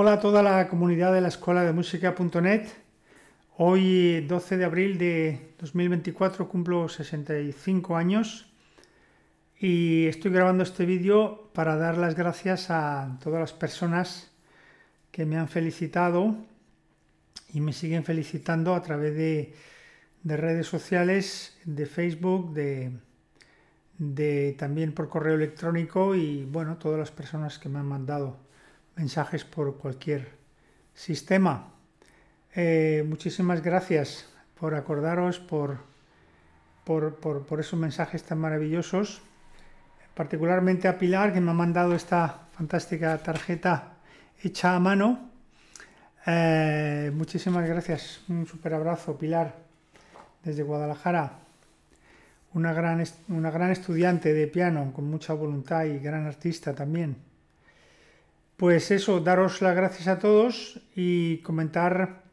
Hola a toda la comunidad de la Escuela de Música.net. Hoy, 12 de abril de 2024, cumplo 65 años y estoy grabando este vídeo para dar las gracias a todas las personas que me han felicitado y me siguen felicitando a través de, redes sociales, de Facebook, de, de también por correo electrónico y bueno, todas las personas que me han mandado mensajes por cualquier sistema. Eh, muchísimas gracias por acordaros, por, por, esos mensajes tan maravillosos. Particularmente a Pilar, que me ha mandado esta fantástica tarjeta hecha a mano. Eh, muchísimas gracias. Un super abrazo, Pilar, desde Guadalajara. Una gran, una gran estudiante de piano, con mucha voluntad y gran artista también. Pues eso, daros las gracias a todos y comentar,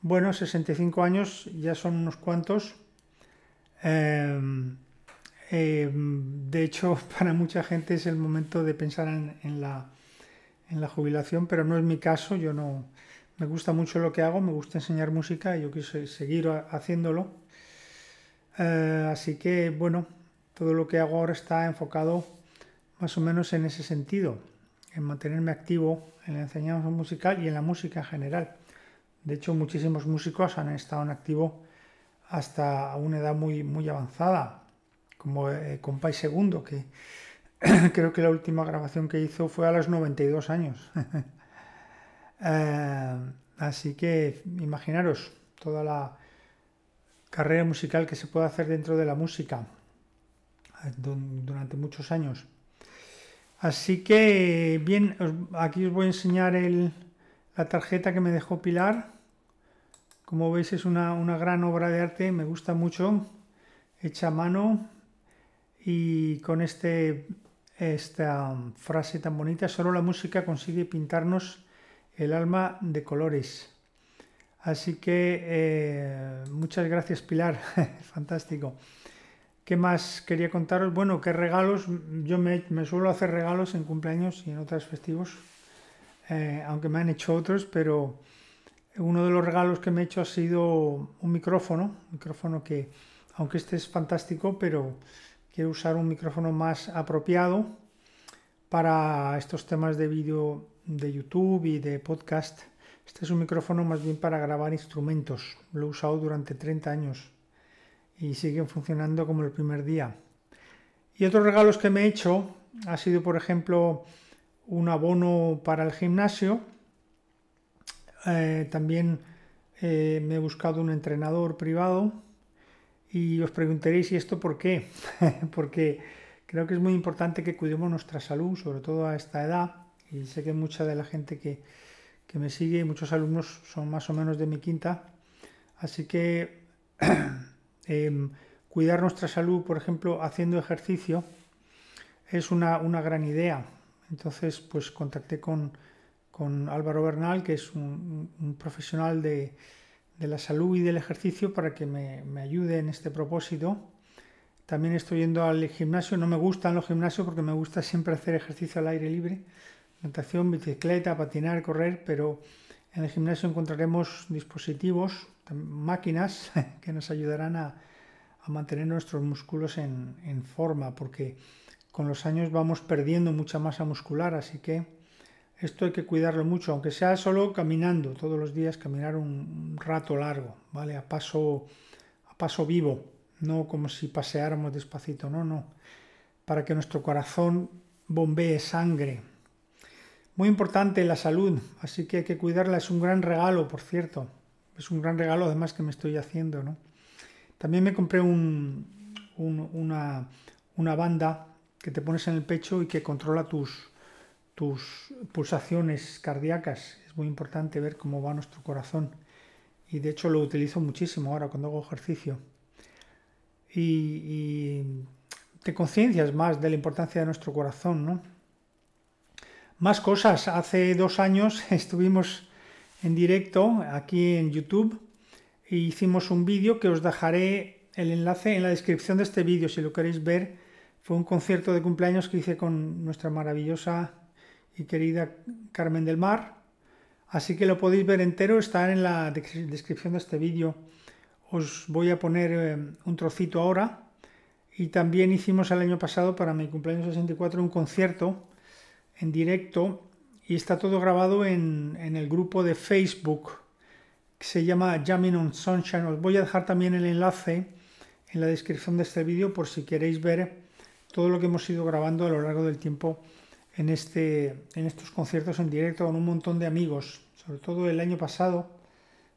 bueno, 65 años ya son unos cuantos. Eh, eh, de hecho, para mucha gente es el momento de pensar en, la, jubilación, pero no es mi caso, yo no... Me gusta mucho lo que hago, me gusta enseñar música y yo quise seguir haciéndolo. Eh, así que, bueno, todo lo que hago ahora está enfocado más o menos en ese sentido en mantenerme activo en la enseñanza musical y en la música en general. De hecho, muchísimos músicos han estado en activo hasta una edad muy, muy avanzada, como eh, con Compay Segundo, que creo que la última grabación que hizo fue a los 92 años. Eh, así que imaginaros toda la carrera musical que se puede hacer dentro de la música eh, durante muchos años. Así que, bien, aquí os voy a enseñar la tarjeta que me dejó Pilar. Como veis es una, gran obra de arte, me gusta mucho, hecha a mano y con este, esta frase tan bonita, solo la música consigue pintarnos el alma de colores. Así que eh, muchas gracias Pilar, fantástico. ¿Qué más quería contaros? Bueno, qué regalos. Yo me, suelo hacer regalos en cumpleaños y en otros festivos, eh, aunque me han hecho otros, pero uno de los regalos que me he hecho ha sido un micrófono, un micrófono que, aunque este es fantástico, pero quiero usar un micrófono más apropiado para estos temas de vídeo de YouTube y de podcast. Este es un micrófono más bien para grabar instrumentos. Lo he usado durante 30 años y siguen funcionando como el primer día. Y otros regalos que me he hecho ha sido, por ejemplo, un abono para el gimnasio. Eh, también eh, me he buscado un entrenador privado y os preguntaréis, ¿y esto por qué? Porque creo que es muy importante que cuidemos nuestra salud, sobre todo a esta edad. Y sé que mucha de la gente que, que me sigue, muchos alumnos son más o menos de mi quinta. Así que Em, cuidar nuestra salud, por ejemplo, haciendo ejercicio, es una, gran idea. Entonces, pues contacté con, con Álvaro Bernal, que es un, profesional de, de, la salud y del ejercicio, para que me, me ayude en este propósito. También estoy yendo al gimnasio, no me gustan los gimnasios porque me gusta siempre hacer ejercicio al aire libre, natación, bicicleta, patinar, correr, pero en el gimnasio encontraremos dispositivos, máquinas que nos ayudarán a, mantener nuestros músculos en, forma, porque con los años vamos perdiendo mucha masa muscular, así que esto hay que cuidarlo mucho, aunque sea solo caminando todos los días, caminar un rato largo, ¿vale? A paso, a paso vivo, no como si paseáramos despacito, no, no, para que nuestro corazón bombee sangre muy importante la salud, así que hay que cuidarla. Es un gran regalo, por cierto. Es un gran regalo además que me estoy haciendo, ¿no? También me compré una, banda que te pones en el pecho y que controla tus, tus pulsaciones cardíacas. Es muy importante ver cómo va nuestro corazón. Y de hecho lo utilizo muchísimo ahora cuando hago ejercicio. Y, y te conciencias más de la importancia de nuestro corazón, ¿no? Más cosas. Hace dos años estuvimos en directo aquí en YouTube e hicimos un vídeo que os dejaré el enlace en la descripción de este vídeo si lo queréis ver. Fue un concierto de cumpleaños que hice con nuestra maravillosa y querida Carmen del Mar. Así que lo podéis ver entero, está en la descripción de este vídeo. Os voy a poner eh, un trocito ahora. Y también hicimos el año pasado para mi cumpleaños 64 un concierto en directo y está todo grabado en, el grupo de Facebook que se llama Jamming on Sunshine. Os voy a dejar también el enlace en la descripción de este vídeo por si queréis ver todo lo que hemos ido grabando a lo largo del tiempo en, este, en estos conciertos en directo con un montón de amigos, sobre todo el año pasado,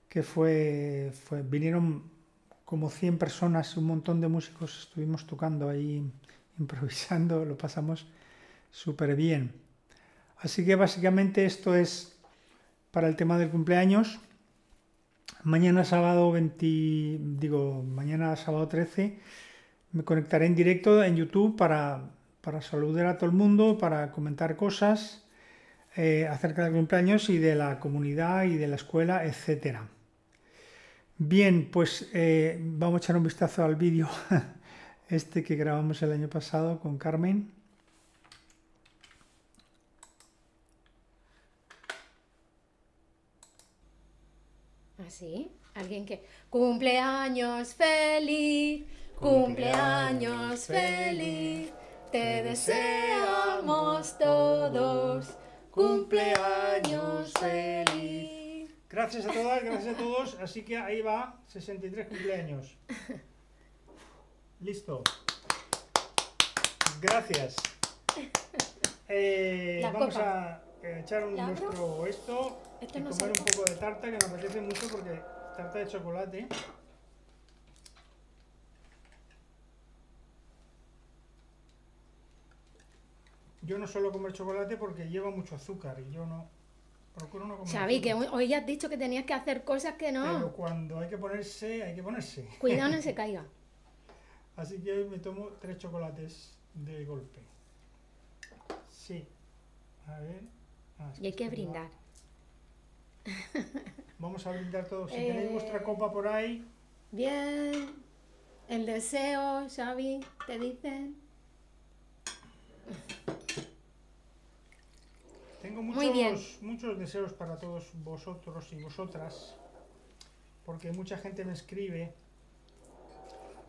que fue, vinieron como 100 personas, un montón de músicos, estuvimos tocando ahí, improvisando, lo pasamos súper bien. Así que básicamente esto es para el tema del cumpleaños. Mañana sábado digo, mañana sábado 13 me conectaré en directo en YouTube para, saludar a todo el mundo, para comentar cosas eh, acerca del cumpleaños y de la comunidad y de la escuela, etc. Bien, pues eh, vamos a echar un vistazo al vídeo este que grabamos el año pasado con Carmen. Así, alguien que cumpleaños feliz, cumpleaños feliz, te deseamos todos cumpleaños feliz. Gracias a todas, gracias a todos. Así que ahí va, 63 cumpleaños. Listo. Gracias. Eh, vamos a que eh, echar un nuestro esto este y comer un poco de tarta que me apetece mucho porque tarta de chocolate. Yo no suelo comer chocolate porque lleva mucho azúcar y yo no procuro no comer. Xavi, que hoy ya has dicho que tenías que hacer cosas que no. Pero cuando hay que ponerse, hay que ponerse. Cuidado no se caiga. Así que hoy me tomo tres chocolates de golpe. Sí. A ver. Ah, y hay que brindar. Vamos a brindar todos. Si eh, tenéis vuestra copa por ahí. Bien. El deseo, Xavi, te dicen. Tengo muchos, muchos deseos para todos vosotros y vosotras, porque mucha gente me escribe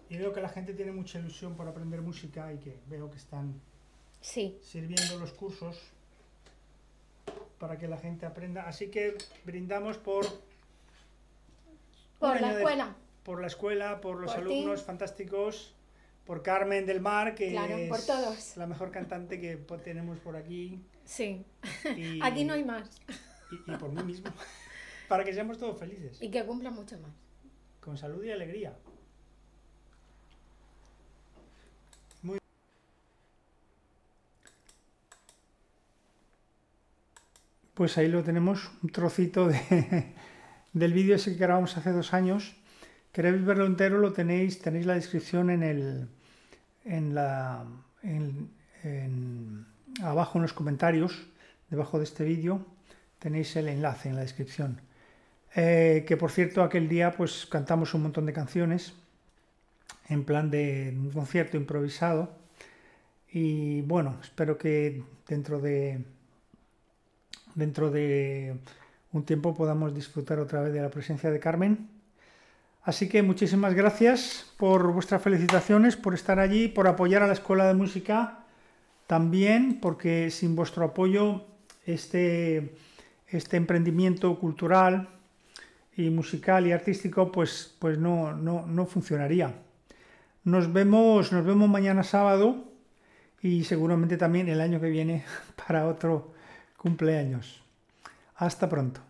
y veo que la gente tiene mucha ilusión por aprender música y que veo que están sirviendo los cursos para que la gente aprenda. Así que brindamos por... Por la escuela. por la escuela, por los alumnos fantásticos, por Carmen del Mar, que es la mejor cantante que tenemos por aquí. Sí, aquí no hay más. Y, por mí mismo, para que seamos todos felices. Y que cumpla mucho más. Con salud y alegría. pues ahí lo tenemos, un trocito del vídeo ese que grabamos hace dos años. Queréis verlo entero, lo tenéis, tenéis la descripción en el en la abajo en los comentarios, debajo de este vídeo, tenéis el enlace en la descripción. Eh, que por cierto, aquel día pues cantamos un montón de canciones en plan de un concierto improvisado. Y bueno, espero que dentro de dentro de un tiempo podamos disfrutar otra vez de la presencia de Carmen. Así que muchísimas gracias por vuestras felicitaciones, por estar allí, por apoyar a la Escuela de Música también, porque sin vuestro apoyo este, este emprendimiento cultural y musical y artístico pues, pues no, no funcionaría. Nos vemos, nos vemos mañana sábado y seguramente también el año que viene para otro cumpleaños. Hasta pronto.